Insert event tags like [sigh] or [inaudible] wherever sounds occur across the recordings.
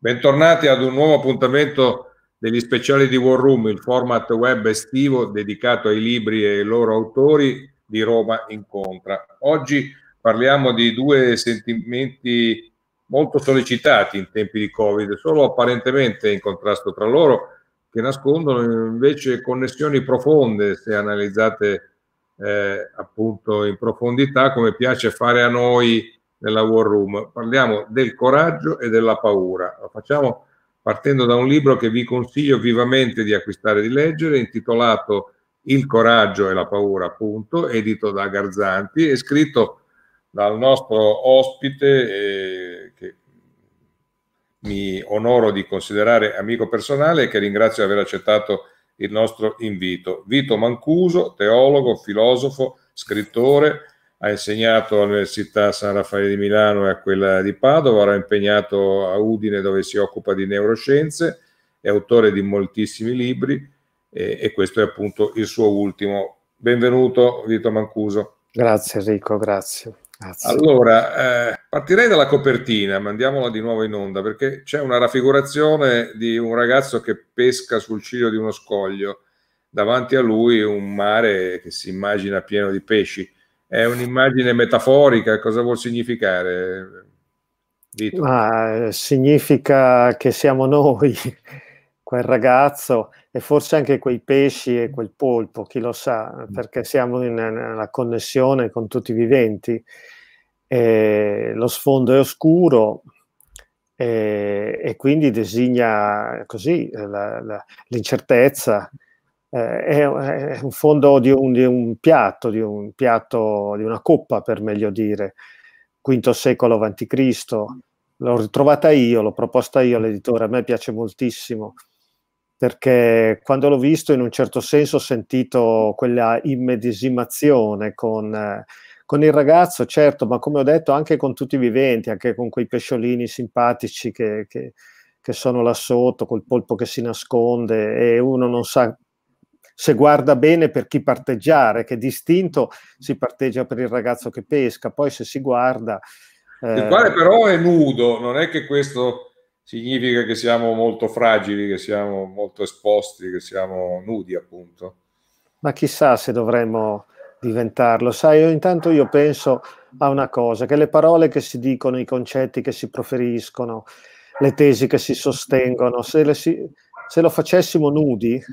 Bentornati ad un nuovo appuntamento degli speciali di War Room, il format web estivo dedicato ai libri e ai loro autori di Roma Incontra. Oggi parliamo di due sentimenti molto sollecitati in tempi di Covid, solo apparentemente in contrasto tra loro, che nascondono invece connessioni profonde se analizzate eh, appunto in profondità, come piace fare a noi nella War Room. Parliamo del coraggio e della paura. Lo facciamo partendo da un libro che vi consiglio vivamente di acquistare e di leggere, intitolato Il coraggio e la paura, appunto, edito da Garzanti e scritto dal nostro ospite eh, che mi onoro di considerare amico personale e che ringrazio di aver accettato il nostro invito. Vito Mancuso, teologo, filosofo, scrittore, ha insegnato all'Università San Raffaele di Milano e a quella di Padova, ora è impegnato a Udine dove si occupa di neuroscienze, è autore di moltissimi libri e, e questo è appunto il suo ultimo. Benvenuto Vito Mancuso. Grazie Enrico, grazie. grazie. Allora, eh, partirei dalla copertina, mandiamola di nuovo in onda, perché c'è una raffigurazione di un ragazzo che pesca sul ciglio di uno scoglio, davanti a lui un mare che si immagina pieno di pesci è un'immagine metaforica, cosa vuol significare? Dito. Ma eh, significa che siamo noi, [laughs] quel ragazzo e forse anche quei pesci e quel polpo, chi lo sa, perché siamo nella connessione con tutti i viventi. E lo sfondo è oscuro e, e quindi designa così eh, la, la, l'incertezza, eh, è, è, un fondo di un, di un, piatto, di un piatto, di una coppa per meglio dire, V secolo a.C. L'ho ritrovata io, l'ho proposta io all'editore, a me piace moltissimo perché quando l'ho visto in un certo senso ho sentito quella immedesimazione con, eh, con, il ragazzo, certo, ma come ho detto anche con tutti i viventi, anche con quei pesciolini simpatici che, che, che sono là sotto, col polpo che si nasconde e uno non sa se guarda bene per chi parteggiare, che distinto si parteggia per il ragazzo che pesca, poi se si guarda... Eh... Il quale però è nudo, non è che questo significa che siamo molto fragili, che siamo molto esposti, che siamo nudi appunto. Ma chissà se dovremmo diventarlo. Sai, intanto io penso a una cosa, che le parole che si dicono, i concetti che si proferiscono, le tesi che si sostengono, se, si, se lo facessimo nudi [laughs]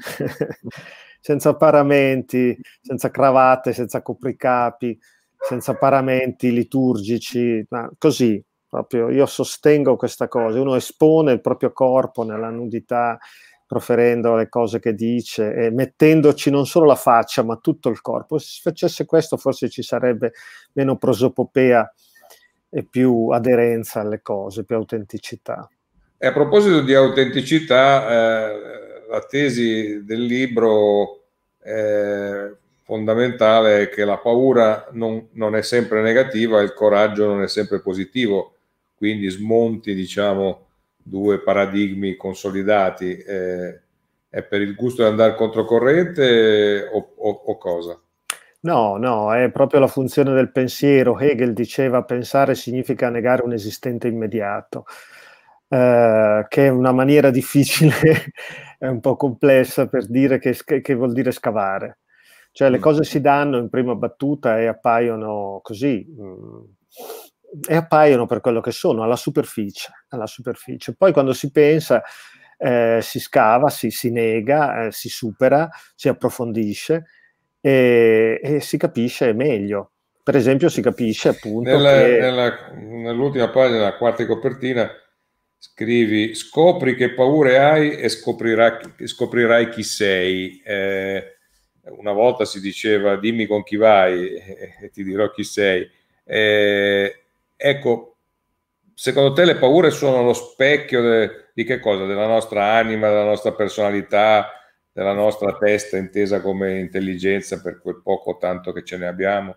senza paramenti, senza cravatte, senza copricapi, senza paramenti liturgici, ma così, proprio io sostengo questa cosa, uno espone il proprio corpo nella nudità proferendo le cose che dice e mettendoci non solo la faccia ma tutto il corpo. Se si facesse questo forse ci sarebbe meno prosopopea e più aderenza alle cose, più autenticità. E a proposito di autenticità, eh la tesi del libro eh, fondamentale è che la paura non, non, è sempre negativa, il coraggio non è sempre positivo, quindi smonti diciamo due paradigmi consolidati. Eh, è per il gusto di andare controcorrente o, o, o cosa? No, no, è proprio la funzione del pensiero. Hegel diceva pensare significa negare un esistente immediato eh, che è una maniera difficile, [laughs] è un po' complessa per dire che, che vuol dire scavare. Cioè le mm. cose si danno in prima battuta e appaiono così, mm, e appaiono per quello che sono, alla superficie. Alla superficie. Poi quando si pensa, eh, si scava, si, si nega, eh, si supera, si approfondisce e, e, si capisce meglio. Per esempio si capisce appunto... Nella, che... nella, nell'ultima pagina, la quarta copertina, Scrivi, scopri che paure hai e scoprirai, scoprirai chi sei. Eh, una volta si diceva dimmi con chi vai e, ti dirò chi sei. Eh, ecco, secondo te le paure sono lo specchio de, di che cosa? Della nostra anima, della nostra personalità, della nostra testa intesa come intelligenza per quel poco tanto che ce ne abbiamo?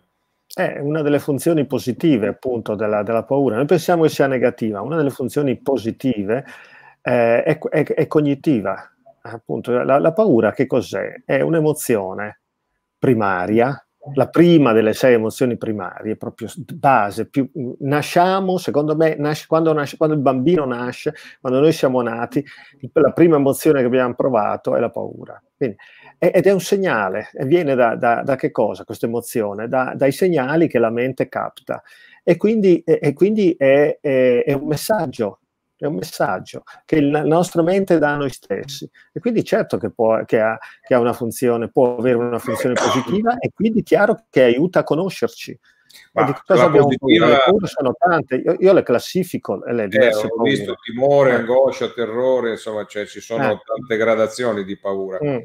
È una delle funzioni positive appunto della, della paura. Noi pensiamo che sia negativa, una delle funzioni positive eh, è, è, è, cognitiva. Appunto, la, la paura che cos'è? È un'emozione primaria la prima delle sei emozioni primarie, proprio base, più, mm, nasciamo, secondo me, nasce, quando, nasce, quando il bambino nasce, quando noi siamo nati, la prima emozione che abbiamo provato è la paura. Quindi, ed è un segnale, viene da, da, da che cosa questa emozione? Da, dai segnali che la mente capta e quindi, e quindi è, è, è un messaggio è un messaggio che la nostra mente dà a noi stessi e quindi certo che, può, che, ha, che ha funzione, può avere una funzione positiva e quindi chiaro che aiuta a conoscerci. Ma di cosa abbiamo positiva... paura? sono tante, io, io le classifico. Le eh, ho visto timore, eh. angoscia, terrore, insomma cioè, ci sono eh. tante gradazioni di paura. Mm. E,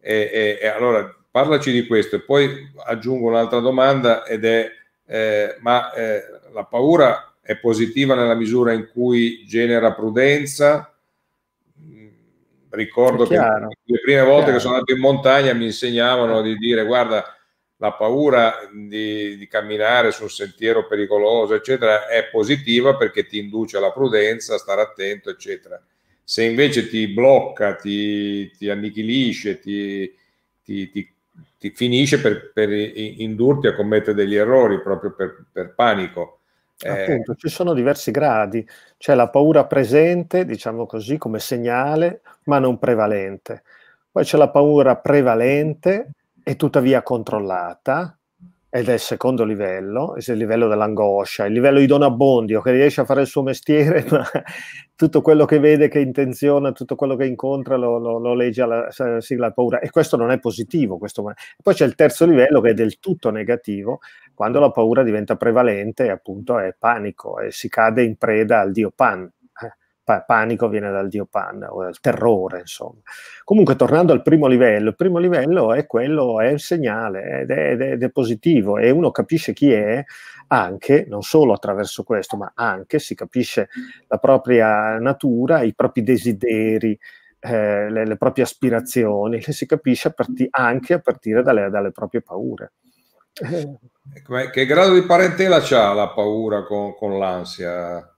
e, e, allora parlaci di questo e poi aggiungo un'altra domanda ed è eh, ma eh, la paura è positiva nella misura in cui genera prudenza. Mm, ricordo che le prime volte che sono andato in montagna mi insegnavano di dire guarda la paura di, di, camminare su un sentiero pericoloso eccetera è positiva perché ti induce alla prudenza, a stare attento eccetera. Se invece ti blocca, ti, ti annichilisce, ti, ti, ti finisce per, per, indurti a commettere degli errori proprio per, per panico Appunto, eh, ci sono diversi gradi, c'è la paura presente, diciamo così, come segnale, ma non prevalente. Poi c'è la paura prevalente e tuttavia controllata, ed è il secondo livello, il livello dell'angoscia, il livello di Don Abbondio che riesce a fare il suo mestiere, [laughs] ma tutto quello che vede, che intenziona, tutto quello che incontra lo, lo, lo legge alla sigla paura e questo non è positivo. Questo... Poi c'è il terzo livello che è del tutto negativo, quando la paura diventa prevalente appunto è panico e si cade in preda al dio Pan. Eh, pa- panico viene dal dio Pan o dal terrore, insomma. Comunque, tornando al primo livello, il primo livello è quello, è un segnale ed è, ed è, ed è positivo e uno capisce chi è anche, non solo attraverso questo, ma anche si capisce la propria natura, i propri desideri, eh, le, le, proprie aspirazioni, che si capisce a part- anche a partire dalle, dalle proprie paure. [laughs] Ecco, eh, che grado di parentela ha la paura con, con l'ansia?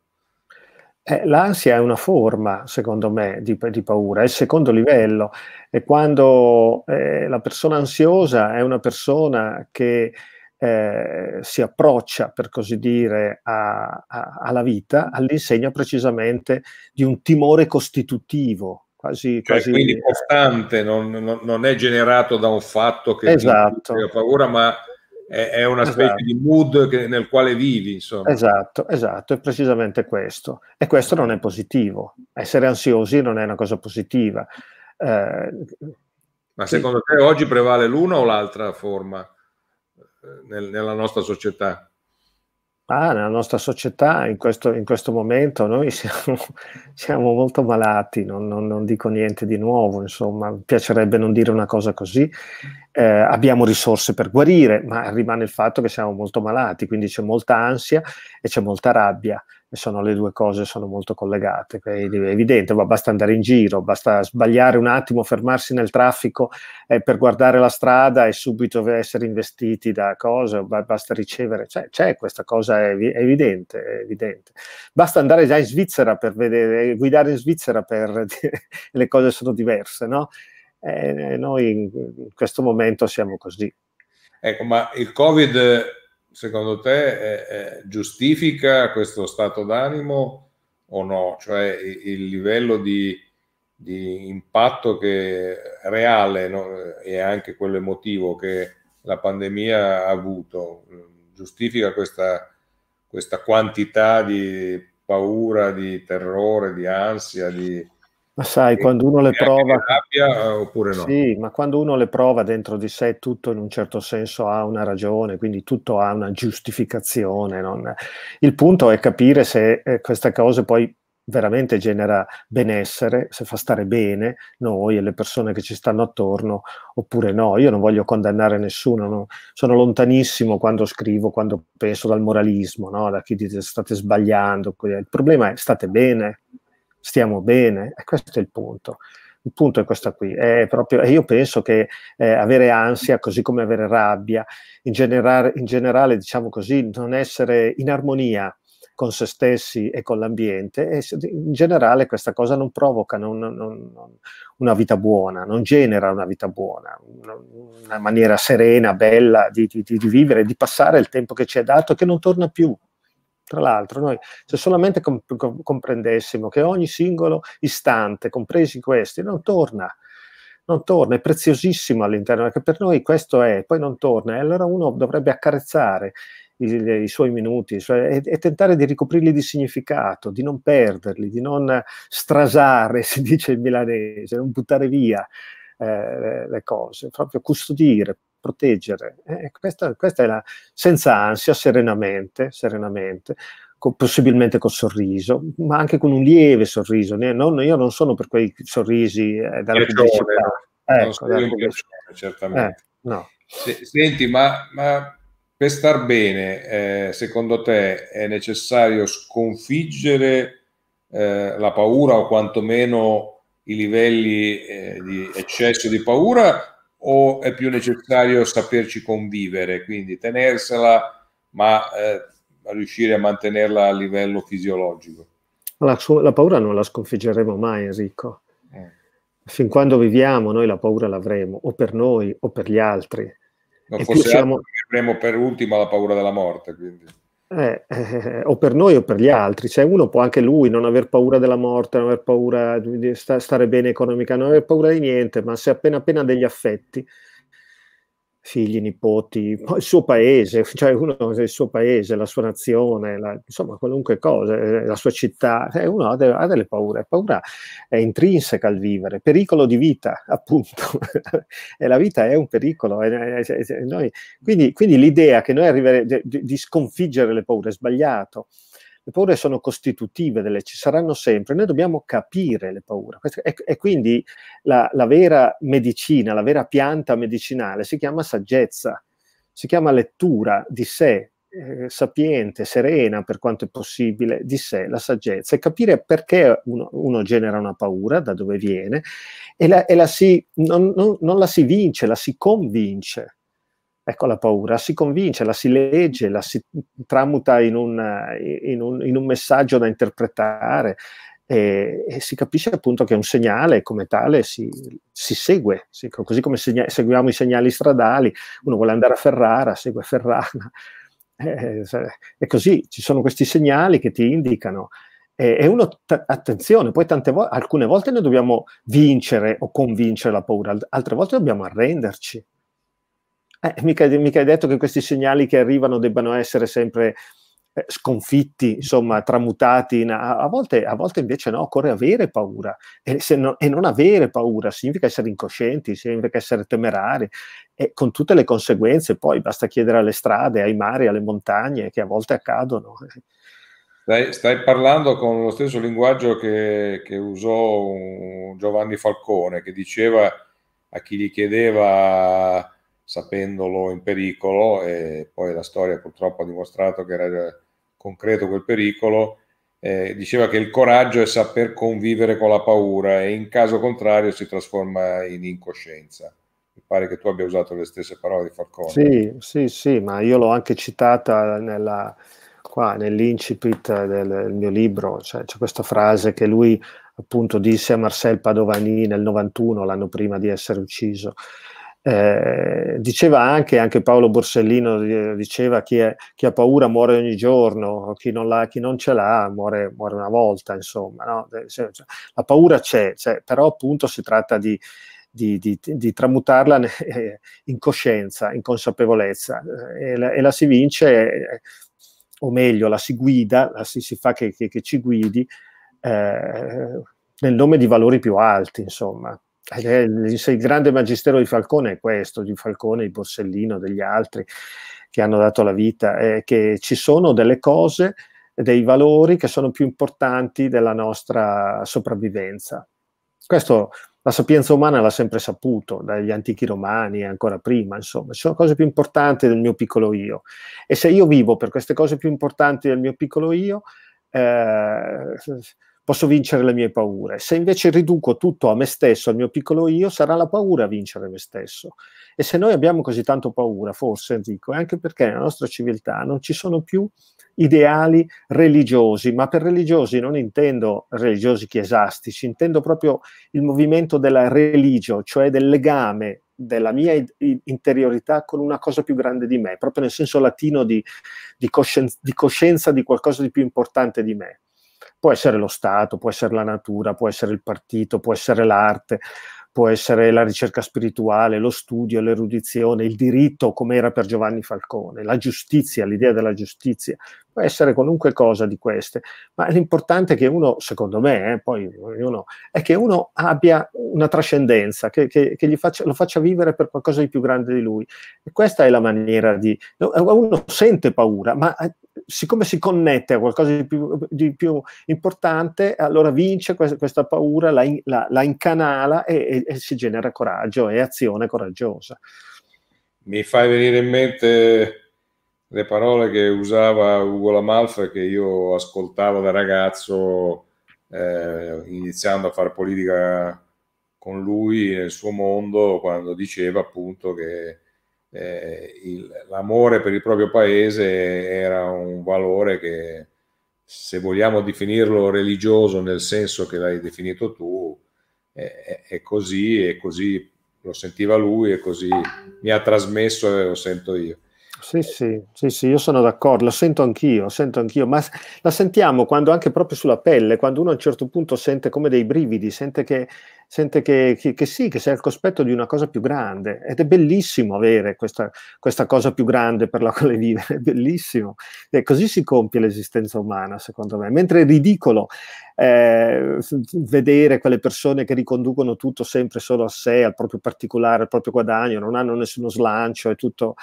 Eh, l'ansia è una forma, secondo me, di, di, paura, è il secondo livello. E quando eh, la persona ansiosa è una persona che eh, si approccia, per così dire, a, a, alla vita all'insegna precisamente di un timore costitutivo. Quasi, cioè, quasi... quindi costante, non, non, non, è generato da un fatto che esatto. paura, ma è, è una specie esatto. di mood che, nel quale vivi, insomma. Esatto, esatto, è precisamente questo. E questo non è positivo. Essere ansiosi non è una cosa positiva. Eh, Ma secondo sì. te oggi prevale l'una o l'altra forma eh, nel, nella nostra società? Ah, nella nostra società in questo, in questo momento noi [laughs] siamo, siamo molto malati, non, non, non, dico niente di nuovo, insomma, piacerebbe non dire una cosa così. Eh, abbiamo risorse per guarire, ma rimane il fatto che siamo molto malati, quindi c'è molta ansia e c'è molta rabbia sono le due cose sono molto collegate, è evidente, basta andare in giro, basta sbagliare un attimo, fermarsi nel traffico eh, per guardare la strada e subito essere investiti da cose, basta ricevere, cioè, c'è questa cosa, è, evidente, è evidente. Basta andare già in Svizzera per vedere, eh, guidare in Svizzera per [laughs] le cose sono diverse, no? Eh, noi in questo momento siamo così. Ecco, ma il Covid secondo te, eh, giustifica questo stato d'animo o no? Cioè il, livello di, di impatto che, reale no? e anche quello emotivo che la pandemia ha avuto, giustifica questa, questa quantità di paura, di terrore, di ansia, di ma sai, quando uno le prova... Rabbia, eh, oppure no? Sì, ma quando uno le prova dentro di sé tutto in un certo senso ha una ragione, quindi tutto ha una giustificazione. Non... Il punto è capire se eh, questa cosa poi veramente genera benessere, se fa stare bene noi e le persone che ci stanno attorno oppure no. Io non voglio condannare nessuno, no? sono lontanissimo quando scrivo, quando penso dal moralismo, no? da chi dice state sbagliando. Il problema è state bene, stiamo bene, e questo è il punto. Il punto è questo qui, è proprio, e io penso che eh, avere ansia, così come avere rabbia, in, generale, in generale, diciamo così, non essere in armonia con se stessi e con l'ambiente, e in generale questa cosa non provoca non, non, non, una vita buona, non genera una vita buona, una maniera serena, bella di, di, di vivere, di passare il tempo che ci è dato, che non torna più tra l'altro, noi se solamente comp- comprendessimo che ogni singolo istante, compresi questi, non torna, non torna, è preziosissimo all'interno, perché per noi questo è, poi non torna, e allora uno dovrebbe accarezzare i, i suoi minuti cioè, e, e, tentare di ricoprirli di significato, di non perderli, di non strasare, [laughs] si dice in milanese, non buttare via eh, le cose, proprio custodire, proteggere. Eh, questa, questa, è la, senza ansia, serenamente, serenamente con, possibilmente col sorriso, ma anche con un lieve sorriso. Non, io non sono per quei sorrisi eh, dalla Piacione, pubblicità. Ecco, dalla pubblicità. certamente. Eh, no. senti, ma, ma, per star bene, eh, secondo te è necessario sconfiggere eh, la paura o quantomeno i livelli eh, di eccesso di paura o è più necessario saperci convivere, quindi tenersela ma eh, riuscire a mantenerla a livello fisiologico? La, la paura non la sconfiggeremo mai, Enrico. Eh. Fin quando viviamo noi la paura l'avremo, o per noi o per gli altri. Non e forse siamo... avremo per ultima la paura della morte. Quindi. Eh, eh, [laughs] o per noi o per gli altri, cioè uno può anche lui non aver paura della morte, non aver paura di stare bene economica, non aver paura di niente, ma se appena appena degli affetti, figli, nipoti, il suo paese, [laughs] cioè uno il suo paese, la sua nazione, la, insomma qualunque cosa, eh, la sua città, eh, uno ha, de, ha delle paure, la paura è intrinseca al vivere, pericolo di vita [laughs] appunto, e la vita è un pericolo, è, è, è, noi, quindi, quindi, l'idea che noi arriveremo di, di sconfiggere le paure è sbagliato, le paure sono costitutive, delle, ci saranno sempre, noi dobbiamo capire le paure. E, e quindi la, la, vera medicina, la vera pianta medicinale si chiama saggezza, si chiama lettura di sé, eh, sapiente, serena per quanto è possibile, di sé, la saggezza, e capire perché uno, uno genera una paura, da dove viene, e, la, e la si, non, non, non la si vince, la si convince Ecco la paura, si convince, la si legge, la si tramuta in un, in un, in un messaggio da interpretare e, e, si capisce appunto che è un segnale come tale si, si segue, si, così come segna, seguiamo i segnali stradali, uno vuole andare a Ferrara, segue Ferrara. [laughs] Eh, e, è così, ci sono questi segnali che ti indicano. e uno, t- attenzione, poi tante vo- alcune volte noi dobbiamo vincere o convincere la paura, altre volte dobbiamo arrenderci. Eh, mica, mica è detto che questi segnali che arrivano debbano essere sempre eh, sconfitti, insomma, tramutati, in, a, a, volte, a, volte, invece no, occorre avere paura e, no, e, non avere paura significa essere incoscienti, significa essere temerari e con tutte le conseguenze poi basta chiedere alle strade, ai mari, alle montagne che a volte accadono. Stai, stai parlando con lo stesso linguaggio che, che usò Giovanni Falcone che diceva a chi gli chiedeva sapendolo in pericolo e poi la storia purtroppo ha dimostrato che era eh, concreto quel pericolo, eh, diceva che il coraggio è saper convivere con la paura e in caso contrario si trasforma in incoscienza. Mi pare che tu abbia usato le stesse parole di Falcone. Sì, sì, sì, ma io l'ho anche citata nella, qua, nell'incipit del, del, mio libro, cioè, c'è questa frase che lui appunto disse a Marcel Padovani nel 91, l'anno prima di essere ucciso. Eh, diceva anche, anche Paolo Borsellino, diceva chi, è, chi ha paura muore ogni giorno, chi non, chi non ce l'ha muore, muore, una volta, insomma. No? Eh, cioè, la paura c'è, cioè, però appunto si tratta di, di, di, di tramutarla eh, in coscienza, in consapevolezza eh, e la, e la, si vince, o meglio, la si guida, la si, si fa che, che, che, ci guidi eh, nel nome di valori più alti, insomma. Eh, il grande magistero di Falcone è questo, di Falcone, di Borsellino, degli altri che hanno dato la vita, è eh, che ci sono delle cose, dei valori che sono più importanti della nostra sopravvivenza. Questo la sapienza umana l'ha sempre saputo, dagli antichi romani e ancora prima, insomma, ci sono cose più importanti del mio piccolo io. E se io vivo per queste cose più importanti del mio piccolo io, eh, posso vincere le mie paure. Se invece riduco tutto a me stesso, al mio piccolo io, sarà la paura a vincere me stesso. E se noi abbiamo così tanto paura, forse, dico, è anche perché nella nostra civiltà non ci sono più ideali religiosi, ma per religiosi non intendo religiosi chiesastici, intendo proprio il movimento della religio, cioè del legame della mia interiorità con una cosa più grande di me, proprio nel senso latino di, di, coscienza, di coscienza di qualcosa di più importante di me Può essere lo Stato, può essere la natura, può essere il partito, può essere l'arte, può essere la ricerca spirituale, lo studio, l'erudizione, il diritto, come era per Giovanni Falcone, la giustizia, l'idea della giustizia, può essere qualunque cosa di queste, ma l'importante è che uno, secondo me, eh, poi ognuno, è che uno abbia una trascendenza, che, che, che faccia, lo faccia vivere per qualcosa di più grande di lui. E questa è la maniera di... Eh, uno sente paura, ma eh, siccome si connette a qualcosa di più, di più importante, allora vince questa, questa paura, la, la, la incanala e, e, e si genera coraggio e azione coraggiosa. Mi fai venire in mente le parole che usava Ugo Lamalfa che io ascoltavo da ragazzo eh, iniziando a fare politica con lui nel suo mondo quando diceva appunto che eh, il, l'amore per il proprio paese era un valore che se vogliamo definirlo religioso nel senso che l'hai definito tu è, è così e così lo sentiva lui e così mi ha trasmesso e lo sento io sì, sì, sì, sì, io sono d'accordo, lo sento anch'io, sento anch'io, ma la sentiamo quando anche proprio sulla pelle, quando uno a un certo punto sente come dei brividi, sente che, sente che, che, che sì, che sei al cospetto di una cosa più grande ed è bellissimo avere questa, questa cosa più grande per la [laughs] quale vivere, è bellissimo. E così si compie l'esistenza umana, secondo me, mentre è ridicolo eh, vedere quelle persone che riconducono tutto sempre solo a sé, al proprio particolare, al proprio guadagno, non hanno nessuno slancio, è tutto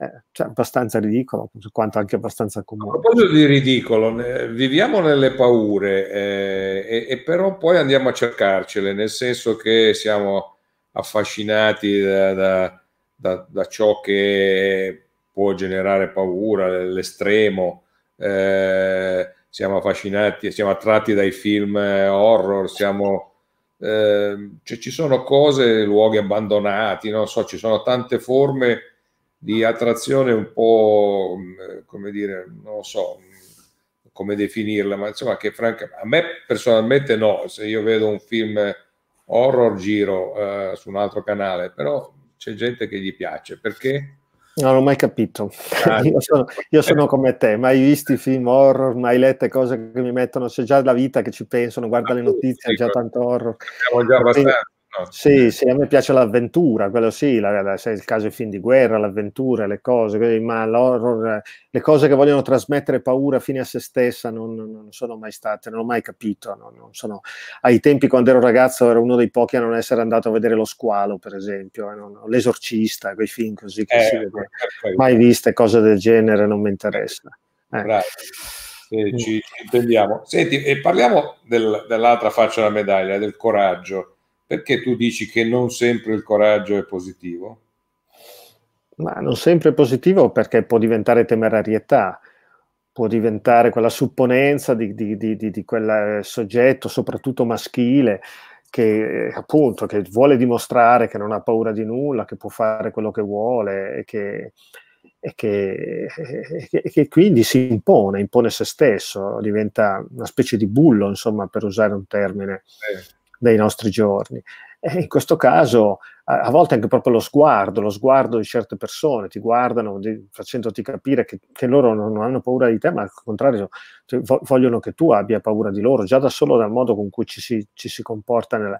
eh, cioè abbastanza ridicolo, quanto anche abbastanza comune. A proposito di ridicolo, ne, viviamo nelle paure eh, e, e, però poi andiamo a cercarcele, nel senso che siamo affascinati da, da, da, da ciò che può generare paura, l'estremo. Eh, siamo affascinati, siamo attratti dai film eh, horror, siamo, eh, cioè, ci sono cose, luoghi abbandonati, non so, ci sono tante forme di attrazione un po', come dire, non so come definirla, ma insomma che franca, a me personalmente no, se io vedo un film horror giro eh, su un altro canale, però c'è gente che gli piace, perché? Non l'ho mai capito. Ah, [laughs] io, sono, io, sono, come te, mai visti film horror, mai lette cose che mi mettono, c'è già la vita che ci penso, non guarda le ah, notizie, è già tanto horror. Siamo già abbastanza. Esatto. Sì, sì, a me piace l'avventura, quello sì, la, la, il caso i film di guerra, l'avventura, le cose, ma l'horror, le cose che vogliono trasmettere paura fine a se stessa non, non sono mai state, non ho mai capito. Non, non sono... Ai tempi quando ero ragazzo ero uno dei pochi a non essere andato a vedere Lo Squalo, per esempio, eh, L'Esorcista, quei film così che eh, si vede. Mai viste cose del genere, non mi interessa. Eh. Bravo. ci intendiamo. Senti, e parliamo del, dell'altra faccia della medaglia, del coraggio. Perché tu dici che non sempre il coraggio è positivo? Ma non sempre è positivo perché può diventare temerarietà, può diventare quella supponenza di, di, di, di quel eh, soggetto, soprattutto maschile, che eh, appunto che vuole dimostrare che non ha paura di nulla, che può fare quello che vuole e che, e che, e che quindi si impone, impone se stesso, diventa una specie di bullo, insomma, per usare un termine. Eh dei nostri giorni. E in questo caso a volte anche proprio lo sguardo, lo sguardo di certe persone, ti guardano di, facendoti capire che, che, loro non hanno paura di te, ma al contrario vogliono che tu abbia paura di loro, già da solo dal modo con cui ci si, ci si comporta. Nella,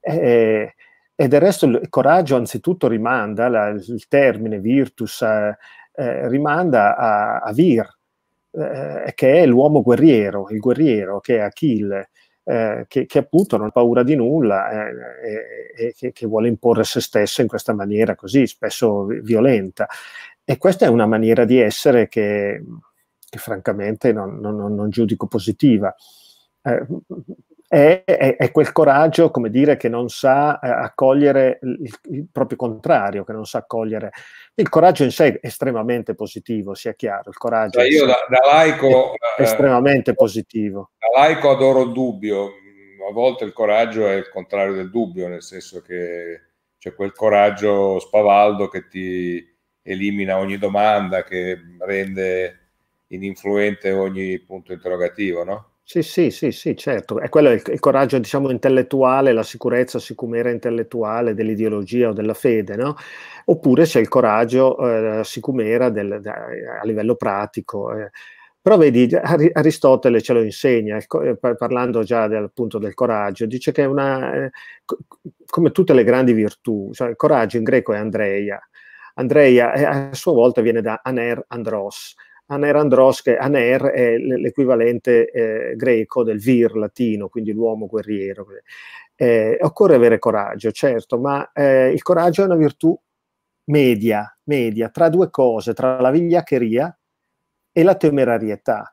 e, e, del resto il coraggio anzitutto rimanda, la, il termine virtus eh, eh rimanda a, a Vir, eh, eh, che è l'uomo guerriero, il guerriero che è Achille eh, che, che, appunto non ha paura di nulla eh, e che, che vuole imporre se stesso in questa maniera così spesso violenta. E questa è una maniera di essere che, che francamente non, non, non, giudico positiva. Eh, è, è, è, quel coraggio, come dire, che non sa eh, accogliere il, il, proprio contrario, che non sa accogliere. Il coraggio in sé è estremamente positivo, sia chiaro. Il coraggio cioè io da, da, laico... È eh, estremamente eh, positivo. Da laico adoro il dubbio. Mm, a volte il coraggio è il contrario del dubbio, nel senso che c'è quel coraggio spavaldo che ti elimina ogni domanda, che rende ininfluente ogni punto interrogativo, no? Sì, sì, sì, sì, certo. E quello è il, il coraggio, diciamo, intellettuale, la sicurezza sicumera intellettuale dell'ideologia o della fede, no? Oppure c'è il coraggio eh, sicumera del, da, a livello pratico. Eh. Però vedi, Aristotele ce lo insegna, eh, parlando già del, appunto del coraggio, dice che è una, eh, come tutte le grandi virtù, cioè il coraggio in greco è Andrea, Andrea eh, a sua volta viene da aner andros, Aner Andros, che Aner è l'equivalente eh, greco del vir latino, quindi l'uomo guerriero. Eh, occorre avere coraggio, certo, ma eh, il coraggio è una virtù media, media, tra due cose, tra la vigliaccheria e la temerarietà.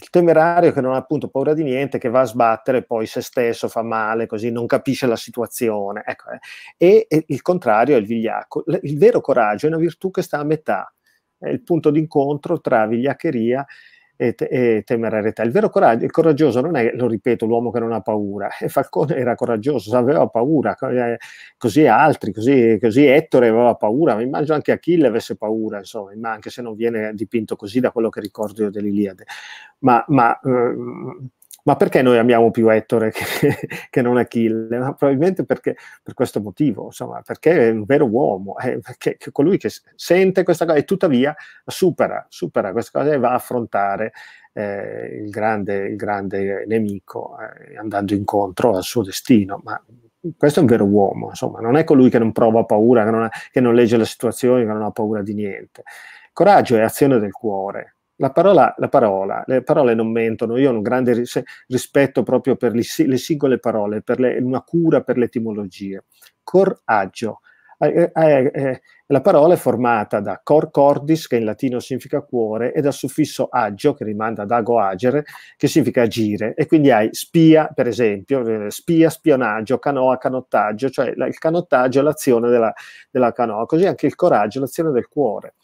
Il temerario che non ha appunto paura di niente, che va a sbattere poi se stesso, fa male, così non capisce la situazione. Ecco, eh. e, e il contrario è il vigliacco. Il vero coraggio è una virtù che sta a metà è il punto d'incontro tra vigliaccheria e, te- e temerarietà. Il vero coraggio, il coraggioso non è, lo ripeto, l'uomo che non ha paura. [laughs] E Falcone era coraggioso, aveva paura, eh, così altri, così, così Ettore aveva paura, ma immagino anche Achille avesse paura, insomma, anche se non viene dipinto così da quello che ricordo io dell'Iliade. Ma, ma eh, ma perché noi amiamo più Ettore che, [laughs] che non Achille? Ma probabilmente perché, per questo motivo, insomma, perché è un vero uomo, è eh, perché, colui che sente questa cosa e tuttavia supera, supera questa cosa e va a affrontare eh, il, grande, il, grande, nemico, eh, andando incontro al suo destino. Ma questo è un vero uomo, insomma, non è colui che non prova paura, che non, ha, che non legge le situazioni, che non ha paura di niente. Coraggio è azione del cuore, la parola, la parola, le parole non mentono, io ho un grande rispetto proprio per le, le singole parole, per le, una cura per le etimologie. Coraggio. Eh, eh, eh, eh, la parola è formata da cor cordis, che in latino significa cuore, e dal suffisso agio, che rimanda ad ago agere, che significa agire. E quindi hai spia, per esempio, eh, spia, spionaggio, canoa, canottaggio, cioè la, il canottaggio è l'azione della, della canoa, così anche il coraggio è l'azione del cuore.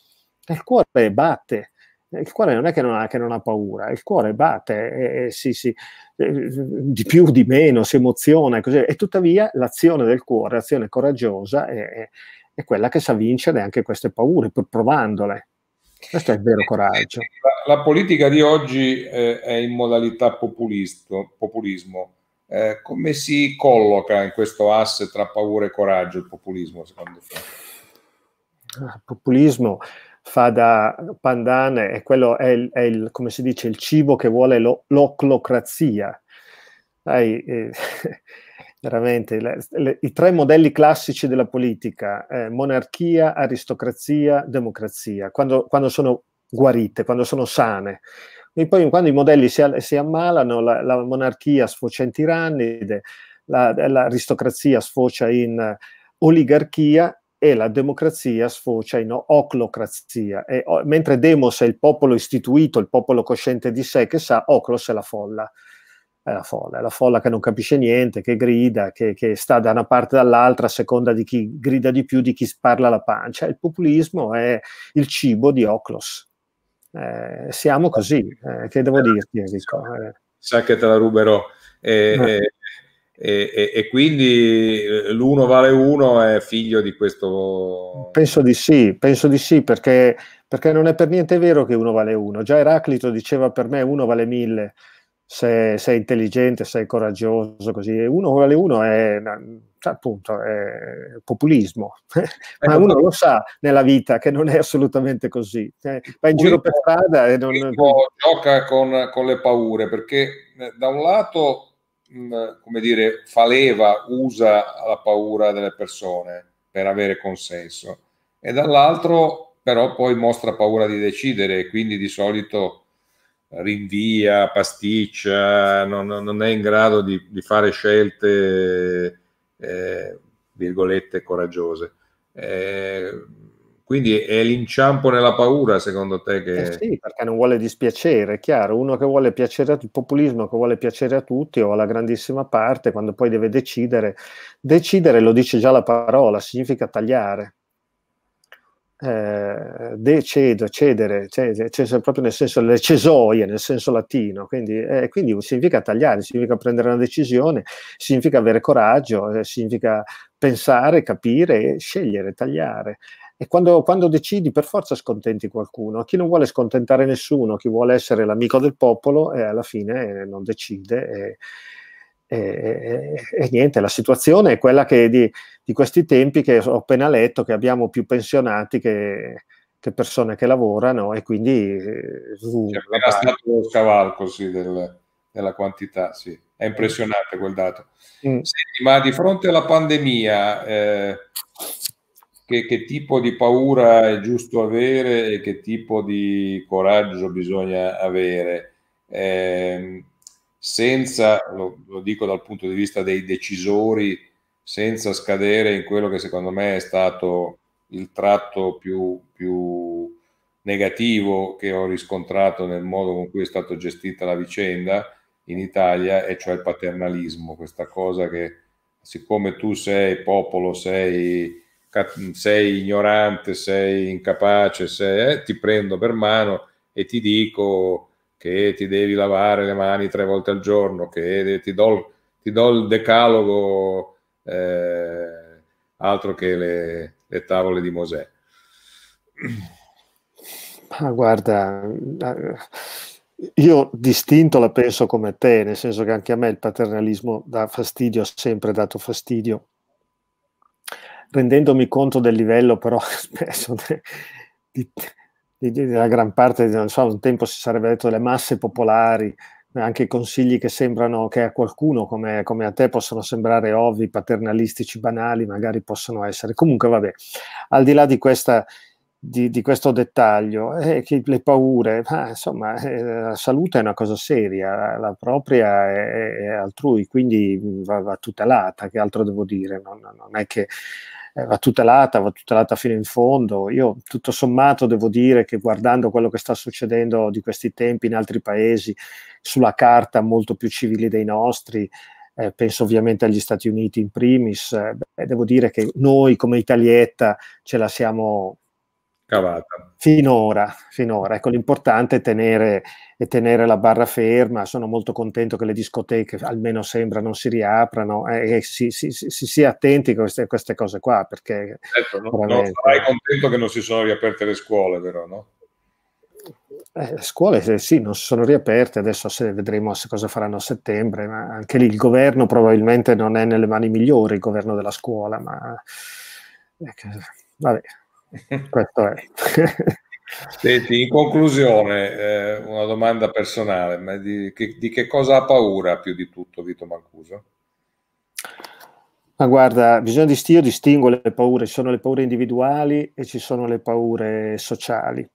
E il cuore batte, il cuore non è che non ha, che non ha paura, il cuore batte, e, si, si, eh, di più, di meno, si emoziona e così E tuttavia l'azione del cuore, l'azione coraggiosa, è, è quella che sa vincere anche queste paure, pur provandole. Questo è il vero eh, coraggio. Eh, la, la politica di oggi eh, è in modalità populismo. Eh, come si colloca in questo asse tra paura e coraggio il populismo, secondo te? Il ah, populismo fa da pandane e quello è, è il, come si dice, il cibo che vuole lo, l'oclocrazia. Dai, eh, [laughs] veramente, le, le, i tre modelli classici della politica, eh, monarchia, aristocrazia, democrazia, quando, quando, sono guarite, quando sono sane. E poi quando i modelli si, si ammalano, la, la, monarchia sfocia in tirannide, la, l'aristocrazia sfocia in oligarchia e la democrazia sfocia in oclocrazia, e, o, mentre demos è il popolo istituito, il popolo cosciente di sé che sa, oclos è la folla. È la folla, è la folla che non capisce niente, che grida, che, che sta da una parte e dall'altra a seconda di chi grida di più, di chi sparla la pancia. Il populismo è il cibo di Oclos. Eh, siamo così, eh, che devo eh, dirti Enrico? Sa che te la ruberò. Eh, e, e, e, quindi eh, l'uno vale uno è figlio di questo... Penso di sì, penso di sì, perché, perché non è per niente vero che uno vale uno. Già Eraclito diceva per me uno vale mille, se sei intelligente, sei coraggioso, così. E uno vale uno è, cioè, appunto, è populismo. [laughs] Ma ecco. uno lo sa nella vita che non è assolutamente così. Cioè, va in giro per strada e non... Gioca con, con le paure, perché eh, da un lato Mm, come dire, fa leva, usa la paura delle persone per avere consenso e dall'altro però poi mostra paura di decidere e quindi di solito rinvia, pasticcia, non, non è in grado di, di fare scelte, eh, virgolette, coraggiose. Eh, quindi è l'inciampo nella paura, secondo te? Che... Eh sì, perché non vuole dispiacere, è chiaro. Uno che vuole piacere a tutti, il populismo che vuole piacere a tutti o alla grandissima parte, quando poi deve decidere, decidere lo dice già la parola, significa tagliare. Eh, decedo, cedere, cedere, cioè, cedere, cioè, cioè, proprio nel senso delle cesoie, nel senso latino, quindi, eh, quindi, significa tagliare, significa prendere una decisione, significa avere coraggio, eh, significa pensare, capire, scegliere, tagliare. E quando, quando, decidi, per forza scontenti qualcuno. Chi non vuole scontentare nessuno, chi vuole essere l'amico del popolo, eh, alla fine eh, non decide. E, e, e, niente, la situazione è quella di, di, questi tempi che ho appena letto, che abbiamo più pensionati che, che persone che lavorano e quindi... Uh, era stato uno scavalco sì, del, della quantità, sì. È impressionante quel dato. Mm. Senti, ma di fronte alla pandemia, eh, che, che, tipo di paura è giusto avere e che tipo di coraggio bisogna avere. Eh, senza, lo, lo, dico dal punto di vista dei decisori, senza scadere in quello che secondo me è stato il tratto più, più negativo che ho riscontrato nel modo con cui è stata gestita la vicenda in Italia, e cioè il paternalismo, questa cosa che siccome tu sei popolo, sei sei ignorante, sei incapace, sei, eh, ti prendo per mano e ti dico che ti devi lavare le mani tre volte al giorno, che ti do, ti do il decalogo eh, altro che le, le, tavole di Mosè. Ma guarda, io distinto la penso come te, nel senso che anche a me il paternalismo dà fastidio, ha sempre dato fastidio rendendomi conto del livello però [laughs] spesso della gran parte, non so, un tempo si sarebbe detto delle masse popolari, anche consigli che sembrano che a qualcuno come, come, a te possono sembrare ovvi, paternalistici, banali, magari possono essere. Comunque, vabbè, al di là di, questa, di, di questo dettaglio, eh, che le paure, ma, insomma, eh, la salute è una cosa seria, la propria è, è altrui, quindi va, va, tutelata, che altro devo dire? Non, non è che eh, va tutelata, va tutelata fino in fondo. Io tutto sommato devo dire che guardando quello che sta succedendo di questi tempi in altri paesi, sulla carta molto più civili dei nostri, eh, penso ovviamente agli Stati Uniti in primis, eh, devo dire che noi come Italietta ce la siamo cavata. Finora, finora. Ecco, l'importante è tenere, è tenere, la barra ferma. Sono molto contento che le discoteche, almeno sembra, non si riaprano eh, e si, si, si, si, sia attenti a queste, queste, cose qua. Perché ecco, non, veramente... non sarai contento che non si sono riaperte le scuole, però, no? Eh, scuole eh, sì, non si sono riaperte, adesso se vedremo se cosa faranno a settembre, ma anche lì il governo probabilmente non è nelle mani migliori, il governo della scuola, ma... Ecco, vabbè, questo è. [laughs] Senti, in conclusione, eh, una domanda personale, ma di che, di che, cosa ha paura più di tutto Vito Mancuso? Ma guarda, bisogna dist- io distingo le paure, ci sono le paure individuali e ci sono le paure sociali.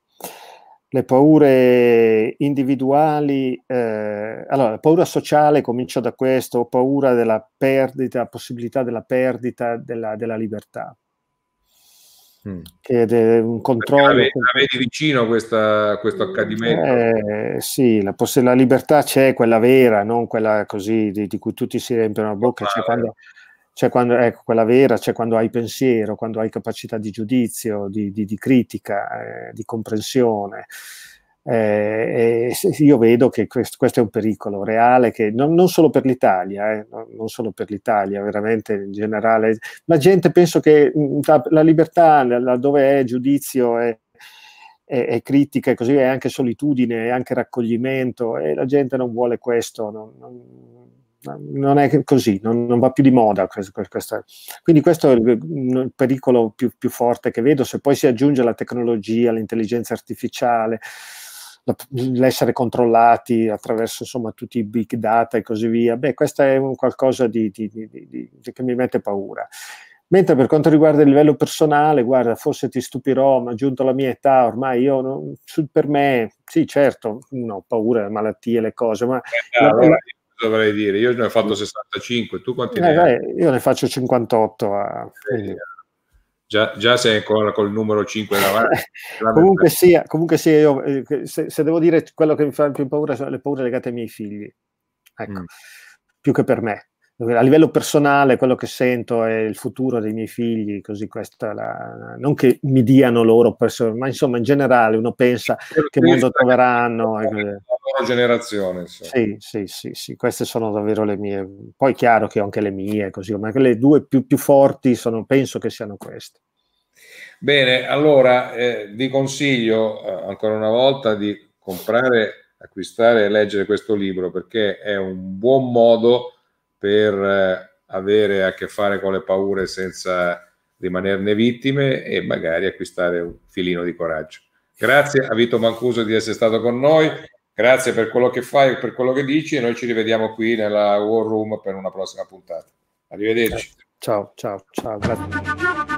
Le paure individuali, eh, allora la paura sociale, comincio da questo, ho paura della perdita, possibilità della perdita della, della libertà Mm. è un controllo. La vedi, la vedi, vicino questa, questo accadimento? Eh, sì, la, poss- la, libertà c'è, quella vera, non quella così di, di cui tutti si riempiono la bocca. C'è quando, c'è quando, ecco, quella vera c'è quando hai pensiero, quando hai capacità di giudizio, di, di, di critica, eh, di comprensione. Eh, io vedo che questo, questo, è un pericolo reale, che non, non solo per l'Italia, eh, non solo per l'Italia, veramente in generale. La gente penso che la, la libertà, laddove è giudizio, è, è, è, critica e così è anche solitudine, è anche raccoglimento e la gente non vuole questo. Non, non, non è così, non, non, va più di moda. Questo, questo. Quindi questo è il, il pericolo più, più, forte che vedo, se poi si aggiunge la tecnologia, l'intelligenza artificiale, l'essere controllati attraverso insomma, tutti i big data e così via, beh, questo è un qualcosa di, di, di, che mi mette paura. Mentre per quanto riguarda il livello personale, guarda, forse ti stupirò, ma giunto alla mia età, ormai io, non, per me, sì, certo, no, ho paura delle malattie, le cose, ma... Eh, la, allora, dovrei dire, io ne ho fatto 65, mm. tu quanti eh, ne hai? Io ne faccio 58. A, ah, eh, Già, già, sei ancora col numero 5 [laughs] davanti. comunque sia, comunque sia io, eh, se, se, devo dire quello che mi fa più paura sono le paure legate ai miei figli, ecco, mm. più che per me a livello personale quello che sento è il futuro dei miei figli, così questa la, non che mi diano loro, ma insomma in generale uno pensa che mondo troveranno. La loro generazione. Sì, sì, sì, sì, queste sono davvero le mie, poi è chiaro che ho anche le mie, così, ma le due più, più forti sono, penso che siano queste. Bene, allora eh, vi consiglio eh, ancora una volta di comprare, acquistare e leggere questo libro perché è un buon modo per eh, avere a che fare con le paure senza rimanerne vittime e magari acquistare un filino di coraggio. Grazie a Vito Mancuso di essere stato con noi, grazie per quello che fai e per quello che dici e noi ci rivediamo qui nella War Room per una prossima puntata. Arrivederci. Ciao, ciao, ciao. Grazie.